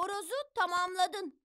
Horozu tamamladın.